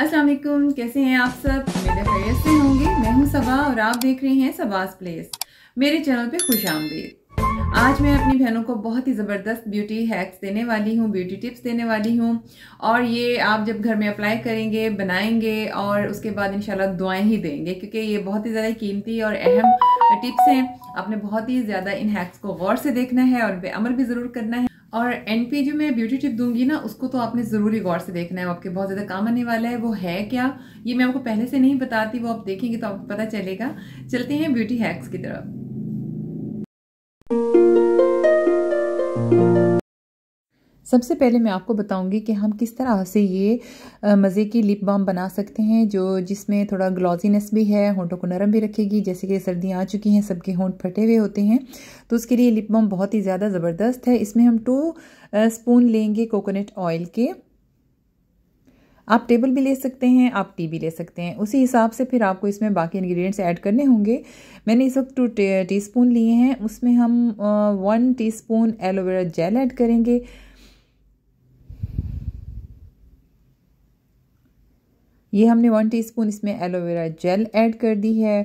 अस्सलाम वालेकुम कैसे हैं आप सब मेरे खैरियत से होंगे मैं हूं सबा और आप देख रहे हैं सबास प्लेस मेरे चैनल पे खुश आमदीद आज मैं अपनी बहनों को बहुत ही ज़बरदस्त ब्यूटी हैक्स देने वाली हूँ ब्यूटी टिप्स देने वाली हूँ और ये आप जब घर में अप्लाई करेंगे बनाएंगे और उसके बाद इंशाल्लाह दुआएं ही देंगे क्योंकि ये बहुत ही ज़्यादा कीमती और अहम टिप्स हैं आपने बहुत ही ज़्यादा इन हैक्स को गौर से देखना है और उन अमल भी ज़रूर करना है और एन पे जो मैं ब्यूटी टिप दूंगी ना उसको तो आपने ज़रूरी गौर से देखना है वो आपके बहुत ज़्यादा काम आने वाला है वो है क्या ये मैं आपको पहले से नहीं बताती वो आप देखेंगे तो आपको पता चलेगा चलते हैं ब्यूटी हैक्स की तरफ सबसे पहले मैं आपको बताऊंगी कि हम किस तरह से ये मज़े की लिप बाम बना सकते हैं जो जिसमें थोड़ा ग्लॉजीनेस भी है होंठों को नरम भी रखेगी जैसे कि सर्दियाँ आ चुकी हैं सबके होंठ फटे हुए होते हैं तो उसके लिए लिप बाम बहुत ही ज़्यादा ज़बरदस्त है इसमें हम टू स्पून लेंगे कोकोनट ऑयल के आप टेबल भी ले सकते हैं आप टी भी ले सकते हैं उसी हिसाब से फिर आपको इसमें बाकी इंग्रेडिएंट्स ऐड करने होंगे मैंने इस वक्त टू टीस्पून लिए हैं उसमें हम one teaspoon aloe vera gel add करेंगे ये हमने वन टीस्पून इसमें एलोवेरा जेल ऐड कर दी है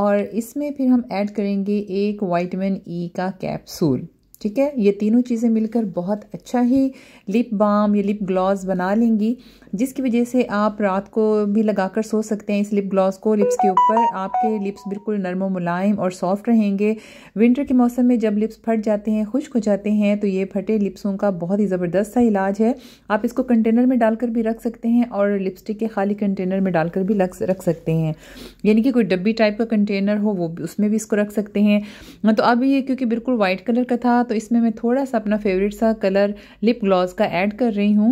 और इसमें फिर हम ऐड करेंगे एक वाइटमिन ई e का कैप्सूल ठीक है ये तीनों चीज़ें मिलकर बहुत अच्छा ही लिप बाम या लिप ग्लॉस बना लेंगी जिसकी वजह से आप रात को भी लगाकर सो सकते हैं इस लिप ग्लॉस को लिप्स के ऊपर आपके लिप्स बिल्कुल नरम मुलायम और सॉफ्ट रहेंगे विंटर के मौसम में जब लिप्स फट जाते हैं खुश्क हो जाते हैं तो ये फटे लिप्सों का बहुत ही ज़बरदस्त सा इलाज है आप इसको कंटेनर में डालकर भी रख सकते हैं और लिपस्टिक के खाली कंटेनर में डालकर भी रख सकते हैं यानी कि कोई डब्बी टाइप का कंटेनर हो वो उसमें भी इसको रख सकते हैं तो अब ये क्योंकि बिल्कुल वाइट कलर का था तो इसमें मैं थोड़ा सा अपना फेवरेट सा कलर लिप ग्लॉस का ऐड कर रही हूँ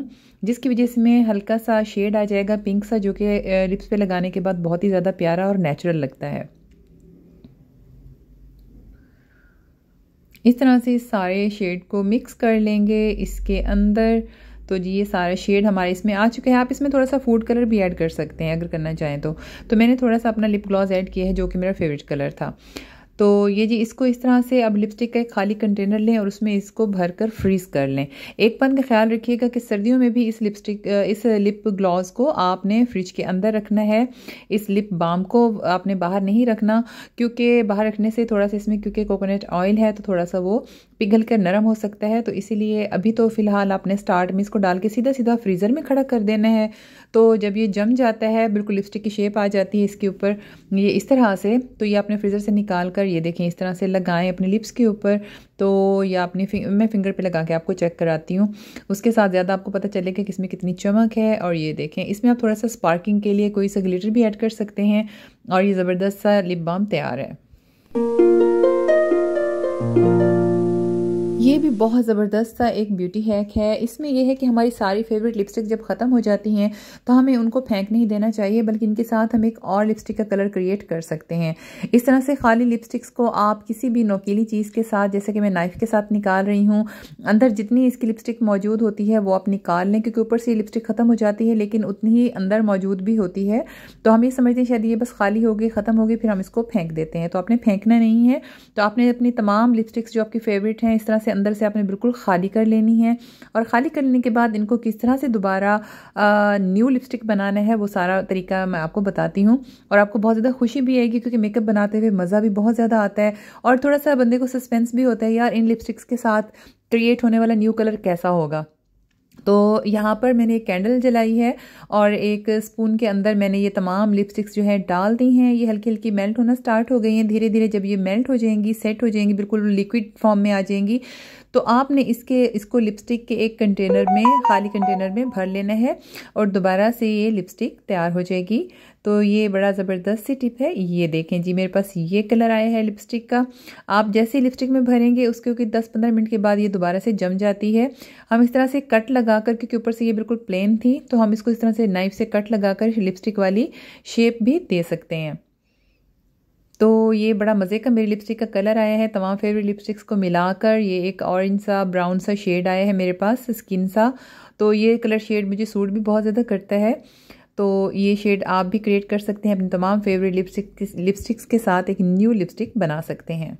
जिसकी वजह से मैं हल्का सा शेड आ जाएगा पिंक सा जो कि लिप्स पे लगाने के बाद बहुत ही ज़्यादा प्यारा और नेचुरल लगता है इस तरह से सारे शेड को मिक्स कर लेंगे इसके अंदर तो जी ये सारा शेड हमारे इसमें आ चुके हैं आप इसमें थोड़ा सा फूड कलर भी ऐड कर सकते हैं अगर करना चाहें तो तो मैंने थोड़ा सा अपना लिप ग्लॉस ऐड किया है जो कि मेरा फेवरेट कलर था तो ये जी इसको इस तरह से अब लिपस्टिक का एक खाली कंटेनर लें और उसमें इसको भर कर फ्रीज़ कर लें एक पन का ख्याल रखिएगा कि सर्दियों में भी इस लिपस्टिक इस लिप ग्लॉस को आपने फ्रिज के अंदर रखना है इस लिप बाम को आपने बाहर नहीं रखना क्योंकि बाहर रखने से थोड़ा सा इसमें क्योंकि कोकोनट ऑयल है तो थोड़ा सा वो पिघल कर नरम हो सकता है तो इसीलिए अभी तो फ़िलहाल आपने स्टार्ट में इसको डाल के सीधा सीधा फ्रीज़र में खड़ा कर देना है तो जब ये जम जाता है बिल्कुल लिपस्टिक की शेप आ जाती है इसके ऊपर ये इस तरह से तो ये आपने फ्रीज़र से निकाल कर ये देखें इस तरह से लगाएं अपने लिप्स के ऊपर तो या अपने फिंग, मैं फिंगर पे लगा के आपको चेक कराती हूँ उसके साथ ज़्यादा आपको पता चले कि इसमें कितनी चमक है और ये देखें इसमें आप थोड़ा सा स्पार्किंग के लिए कोई सा ग्लिटर भी ऐड कर सकते हैं और ये ज़बरदस्त सा लिप बाम तैयार है ये भी बहुत ज़बरदस्त सा एक ब्यूटी हैक है इसमें यह है कि हमारी सारी फेवरेट लिपस्टिक जब ख़त्म हो जाती हैं तो हमें उनको फेंक नहीं देना चाहिए बल्कि इनके साथ हम एक और लिपस्टिक का कलर क्रिएट कर सकते हैं इस तरह से खाली लिपस्टिक्स को आप किसी भी नोकीली चीज़ के साथ जैसे कि मैं नाइफ़ के साथ निकाल रही हूँ अंदर जितनी इसकी लिपस्टिक मौजूद होती है वो आप निकाल लें क्योंकि ऊपर से लिपस्टिक ख़त्म हो जाती है लेकिन उतनी ही अंदर मौजूद भी होती है तो हम ये समझते हैं शायद ये बस खाली हो गई ख़त्म हो गई फिर हम इसको फेंक देते हैं तो आपने फेंकना नहीं है तो आपने अपनी तमाम लिपस्टिक्स जो आपकी फेवरेट हैं इस तरह से अंदर से आपने बिल्कुल खाली कर लेनी है और ख़ाली कर लेने के बाद इनको किस तरह से दोबारा न्यू लिपस्टिक बनाना है वो सारा तरीका मैं आपको बताती हूँ और आपको बहुत ज़्यादा खुशी भी आएगी क्योंकि मेकअप बनाते हुए मज़ा भी बहुत ज़्यादा आता है और थोड़ा सा बंदे को सस्पेंस भी होता है यार इन लिपस्टिक्स के साथ क्रिएट होने वाला न्यू कलर कैसा होगा तो यहाँ पर मैंने एक कैंडल जलाई है और एक स्पून के अंदर मैंने ये तमाम लिपस्टिक्स जो है डाल दी हैं ये हल्की हल्की मेल्ट होना स्टार्ट हो गई हैं धीरे धीरे जब ये मेल्ट हो जाएंगी सेट हो जाएंगी बिल्कुल लिक्विड फॉर्म में आ जाएंगी तो आपने इसके इसको लिपस्टिक के एक कंटेनर में खाली कंटेनर में भर लेना है और दोबारा से ये लिपस्टिक तैयार हो जाएगी तो ये बड़ा ज़बरदस्त सी टिप है ये देखें जी मेरे पास ये कलर आया है लिपस्टिक का आप जैसे लिपस्टिक में भरेंगे उसके क्योंकि 10-15 मिनट के बाद ये दोबारा से जम जाती है हम इस तरह से कट लगा कर क्योंकि ऊपर से ये बिल्कुल प्लेन थी तो हम इसको इस तरह से नाइफ से कट लगा कर लिपस्टिक वाली शेप भी दे सकते हैं तो ये बड़ा मज़े का मेरी लिपस्टिक का कलर आया है तमाम फेवरेट लिपस्टिक्स को मिलाकर ये एक ऑरेंज सा ब्राउन सा शेड आया है मेरे पास स्किन सा तो ये कलर शेड मुझे सूट भी बहुत ज़्यादा करता है तो ये शेड आप भी क्रिएट कर सकते हैं अपने तमाम फेवरेट लिपस्टिक लिपस्टिक्स के साथ एक न्यू लिपस्टिक बना सकते हैं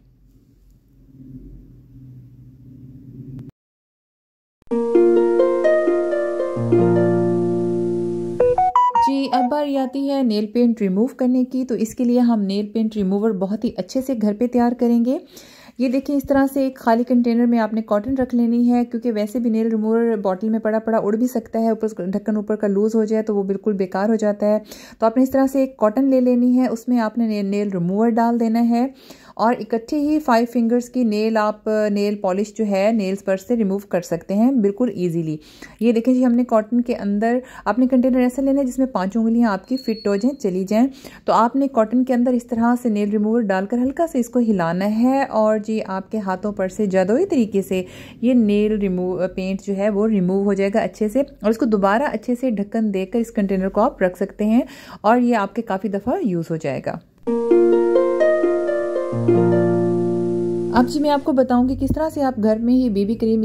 बारी आती है नेल पेंट रिमूव करने की तो इसके लिए हम नेल पेंट रिमूवर बहुत ही अच्छे से घर पे तैयार करेंगे ये देखें इस तरह से एक खाली कंटेनर में आपने कॉटन रख लेनी है क्योंकि वैसे भी नेल रिमूवर बॉटल में पड़ा पड़ा उड़ भी सकता है ऊपर ढक्कन ऊपर का लूज़ हो जाए तो वो बिल्कुल बेकार हो जाता है तो आपने इस तरह से एक कॉटन ले लेनी है उसमें आपने नेल रिमूवर डाल देना है और इकट्ठे ही फाइव फिंगर्स की नेल आप नेल पॉलिश जो है नेल्स पर से रिमूव कर सकते हैं बिल्कुल इजीली ये देखें जी हमने कॉटन के अंदर आपने कंटेनर ऐसा लेना है जिसमें पाँच उंगलियाँ आपकी फिट हो जाएँ चली जाएँ तो आपने कॉटन के अंदर इस तरह से नेल रिमूवर डालकर हल्का से इसको हिलाना है और जी आपके हाथों पर से जादोई तरीके से ये नेल रिमूव पेंट जो है वो रिमूव हो जाएगा अच्छे से और इसको दोबारा अच्छे से ढक्कन देकर इस कंटेनर को आप रख सकते हैं और ये आपके काफ़ी दफ़ा यूज़ हो जाएगा अब जी मैं आपको बताऊंगी किस तरह से आप घर में ही बेबी क्रीम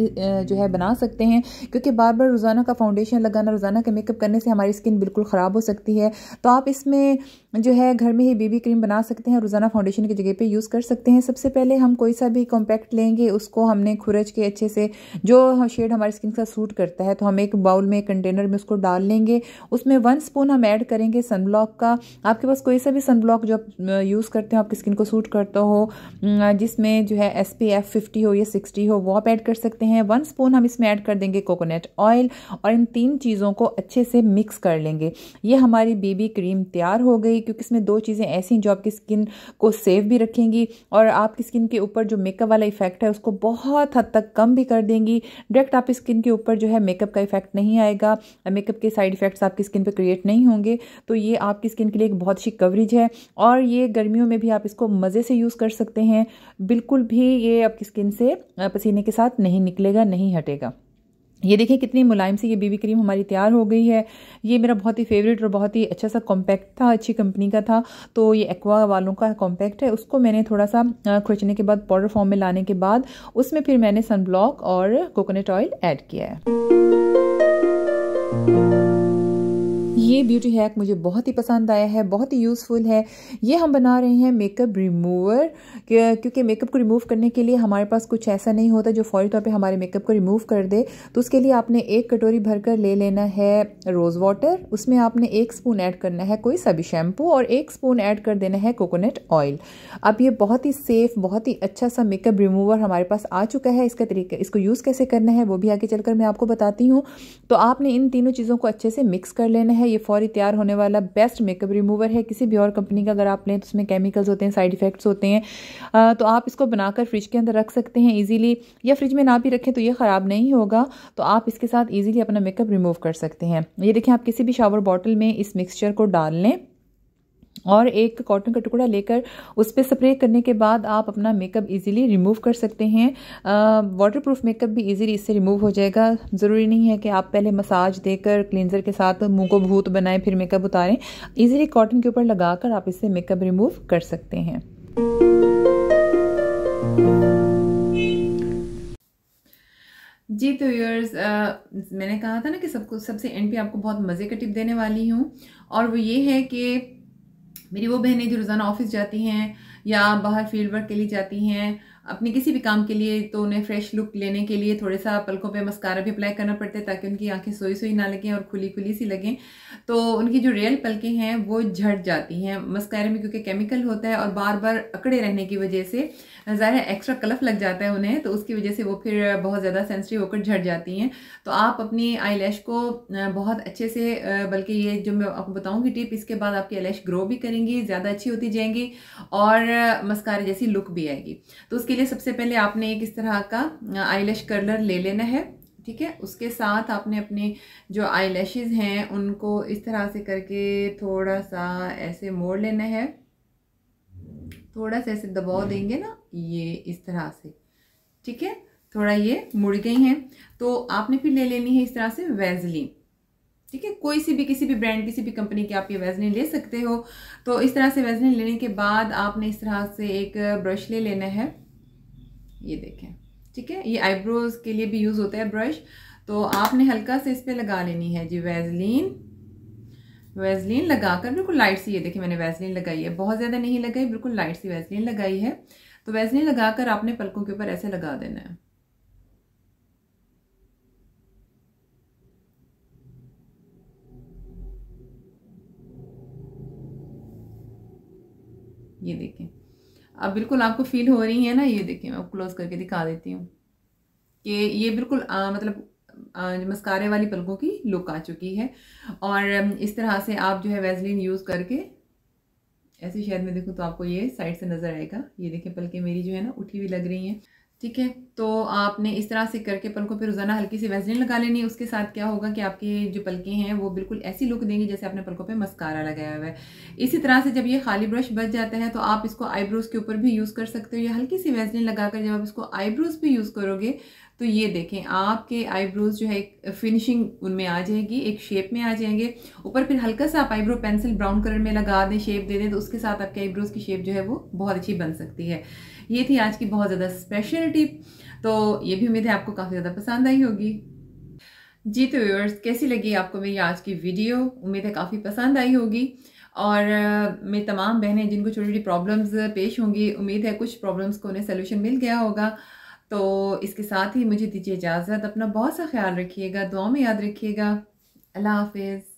जो है बना सकते हैं क्योंकि बार बार रोज़ाना का फाउंडेशन लगाना रोज़ाना का मेकअप करने से हमारी स्किन बिल्कुल ख़राब हो सकती है तो आप इसमें जो है घर में ही बेबी क्रीम बना सकते हैं रोज़ाना फाउंडेशन की जगह पे यूज़ कर सकते हैं सबसे पहले हम कोई सा भी कॉम्पैक्ट लेंगे उसको हमने खुरच के अच्छे से जो शेड हमारी स्किन का सूट करता है तो हम एक बाउल में कंटेनर में उसको डाल लेंगे उसमें वन स्पून हम ऐड करेंगे सन ब्लॉक का आपके पास कोई सा भी सन ब्लॉक जो आप यूज़ करते हो आपकी स्किन को सूट करता हो जिसमें जो है एस पी एफ फिफ्टी हो या सिक्सटी हो वो आप ऐड कर सकते हैं वन स्पून हम इसमें ऐड कर देंगे कोकोनट ऑयल और इन तीन चीज़ों को अच्छे से मिक्स कर लेंगे ये हमारी बेबी क्रीम तैयार हो गई क्योंकि इसमें दो चीज़ें ऐसी हैं जो आपकी स्किन को सेव भी रखेंगी और आपकी स्किन के ऊपर जो मेकअप वाला इफेक्ट है उसको बहुत हद तक कम भी कर देंगी डायरेक्ट आपकी स्किन के ऊपर जो है मेकअप का इफेक्ट नहीं आएगा मेकअप के साइड इफेक्ट्स आपकी स्किन पर क्रिएट नहीं होंगे तो ये आपकी स्किन के लिए एक बहुत अच्छी कवरेज है और ये गर्मियों में भी आप इसको मज़े से यूज़ कर सकते हैं बिल्कुल भी ये आपकी स्किन से पसीने के साथ नहीं निकलेगा नहीं हटेगा ये देखिए कितनी मुलायम सी ये बीबी क्रीम हमारी तैयार हो गई है ये मेरा बहुत ही फेवरेट और बहुत ही अच्छा सा कॉम्पैक्ट था अच्छी कंपनी का था तो ये एक्वा वालों का कॉम्पैक्ट है उसको मैंने थोड़ा सा खोचने के बाद पाउडर फॉर्म में लाने के बाद उसमें फिर मैंने सनब्लॉक और कोकोनट ऑयल ऐड किया है ये ब्यूटी हैक मुझे बहुत ही पसंद आया है बहुत ही यूज़फुल है ये हम बना रहे हैं मेकअप रिमूवर क्योंकि मेकअप को रिमूव करने के लिए हमारे पास कुछ ऐसा नहीं होता जो फौरी तौर पर हमारे मेकअप को रिमूव कर दे तो उसके लिए आपने एक कटोरी भरकर ले लेना है रोज़ वाटर उसमें आपने एक स्पून ऐड करना है कोई सा भी शैम्पू और एक स्पून ऐड कर देना है कोकोनट ऑयल अब ये बहुत ही सेफ़ बहुत ही अच्छा सा मेकअप रिमूवर हमारे पास आ चुका है इसका तरीका इसको यूज़ कैसे करना है वो भी आगे चलकर मैं आपको बताती हूँ तो आपने इन तीनों चीज़ों को अच्छे से मिक्स कर लेना है ये फौरी तैयार होने वाला बेस्ट मेकअप रिमूवर है किसी भी और कंपनी का अगर आप लें तो उसमें केमिकल्स होते हैं साइड इफेक्ट्स होते हैं तो आप इसको बनाकर फ्रिज के अंदर रख सकते हैं ईजिली या फ्रिज में ना भी रखें तो ये ख़राब नहीं होगा तो आप इसके साथ ईजिली अपना मेकअप रिमूव कर सकते हैं ये देखें आप किसी भी शावर बॉटल में इस मिक्सचर को डाल लें और एक कॉटन का टुकड़ा लेकर उस पर स्प्रे करने के बाद आप अपना मेकअप इजीली रिमूव कर सकते हैं वाटर प्रूफ मेकअप भी इजीली इससे रिमूव हो जाएगा ज़रूरी नहीं है कि आप पहले मसाज देकर क्लिनजर के साथ मुंह को भूत बनाएं फिर मेकअप उतारें इजीली कॉटन के ऊपर लगाकर आप इससे मेकअप रिमूव कर सकते हैं जी तो व्यूअर्स मैंने कहा था ना कि सबको सबसे एंड पे आपको बहुत मज़े का टिप देने वाली हूँ और वो ये है कि मेरी वो बहनें जो रोज़ाना ऑफिस जाती हैं या बाहर फील्ड वर्क के लिए जाती हैं अपने किसी भी काम के लिए तो उन्हें फ्रेश लुक लेने के लिए थोड़े सा पलकों पे मस्कारा भी अप्लाई करना पड़ता है ताकि उनकी आंखें सोई सोई ना लगें और खुली खुली सी लगें तो उनकी जो रियल पलकें हैं वो झट जाती हैं मस्कारे में क्योंकि केमिकल होता है और बार बार अकड़े रहने की वजह से ज़ाहिर एक्स्ट्रा कलफ लग जाता है उन्हें तो उसकी वजह से वो फिर बहुत ज़्यादा सेंसिटिव होकर झट जाती हैं तो आप अपनी आई को बहुत अच्छे से बल्कि ये जो मैं आपको बताऊँगी टिप इसके बाद आपकी आई ग्रो भी करेंगी ज़्यादा अच्छी होती जाएंगी और मस्कारा जैसी लुक भी आएगी तो उसके लिए सबसे पहले आपने एक इस तरह का आईलैश कर्लर ले लेना है ठीक है उसके साथ आपने अपने जो आई हैं उनको इस तरह से करके थोड़ा सा ऐसे मोड़ लेना है थोड़ा सा ऐसे दबाव देंगे ना ये इस तरह से ठीक है थोड़ा ये मुड़ गई हैं तो आपने फिर ले लेनी है इस तरह से वेजलिन ठीक है कोई सी भी किसी भी ब्रांड किसी भी कंपनी की आप ये वेजलिन ले सकते हो तो इस तरह से वेजलिन लेने के बाद आपने इस तरह से एक ब्रश ले लेना है ये देखें ठीक है ये आईब्रोज के लिए भी यूज़ होता है ब्रश तो आपने हल्का से इस पर लगा लेनी है जी वैजलिन वैजलिन लगाकर बिल्कुल लाइट सी ये देखिए मैंने वैजलिन लगाई है बहुत ज़्यादा नहीं लगाई बिल्कुल लाइट सी वैजलिन लगाई है तो वैजलिन लगाकर आपने पलकों के ऊपर ऐसे लगा देना है ये देखें अब बिल्कुल आपको फील हो रही है ना ये देखिए मैं क्लोज़ करके दिखा देती हूँ कि ये बिल्कुल आ, मतलब मस्कारे वाली पलकों की लुक आ चुकी है और इस तरह से आप जो है वेजलिन यूज़ करके ऐसे शायद में देखूँ तो आपको ये साइड से नज़र आएगा ये देखिए पलकें मेरी जो है ना उठी हुई लग रही हैं ठीक है तो आपने इस तरह से करके पलकों पे रोज़ाना हल्की सी वैसलिन लगा लेनी उसके साथ क्या होगा कि आपके जो पलकें हैं वो बिल्कुल ऐसी लुक देंगी जैसे आपने पलकों पे मस्कारा लगाया हुआ है इसी तरह से जब ये खाली ब्रश बच जाता है तो आप इसको आईब्रोज़ के ऊपर भी यूज़ कर सकते हो या हल्की सी वैसलिन लगाकर जब आप इसको आईब्रोज़ भी यूज़ करोगे तो ये देखें आपके आईब्रोज़ जो है एक फिनिशिंग उनमें आ जाएगी एक शेप में आ जाएंगे ऊपर फिर हल्का सा आप आईब्रो पेंसिल ब्राउन कलर में लगा दें शेप दे दें तो उसके साथ आपके आईब्रोज़ की शेप जो है वो बहुत अच्छी बन सकती है ये थी आज की बहुत ज़्यादा स्पेशल टिप तो ये भी उम्मीद है आपको काफ़ी ज़्यादा पसंद आई होगी जी तो व्यूअर्स कैसी लगी आपको मेरी आज की वीडियो उम्मीद है काफ़ी पसंद आई होगी और मेरी तमाम बहनें जिनको छोटी छोटी प्रॉब्लम्स पेश होंगी उम्मीद है कुछ प्रॉब्लम्स को उन्हें सोल्यूशन मिल गया होगा तो इसके साथ ही मुझे दीजिए इजाज़त अपना बहुत सा ख्याल रखिएगा दुआ में याद रखिएगा अल्लाह हाफिज़